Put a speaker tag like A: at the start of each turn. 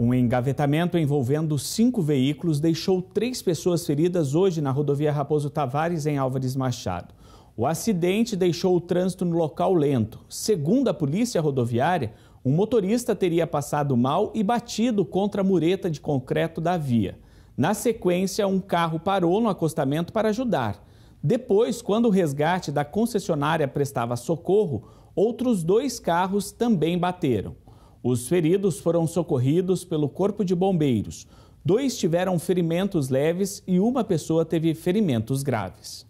A: Um engavetamento envolvendo cinco veículos deixou três pessoas feridas hoje na rodovia Raposo Tavares, em Álvares Machado. O acidente deixou o trânsito no local lento. Segundo a polícia rodoviária, um motorista teria passado mal e batido contra a mureta de concreto da via. Na sequência, um carro parou no acostamento para ajudar. Depois, quando o resgate da concessionária prestava socorro, outros dois carros também bateram. Os feridos foram socorridos pelo Corpo de Bombeiros. Dois tiveram ferimentos leves e uma pessoa teve ferimentos graves.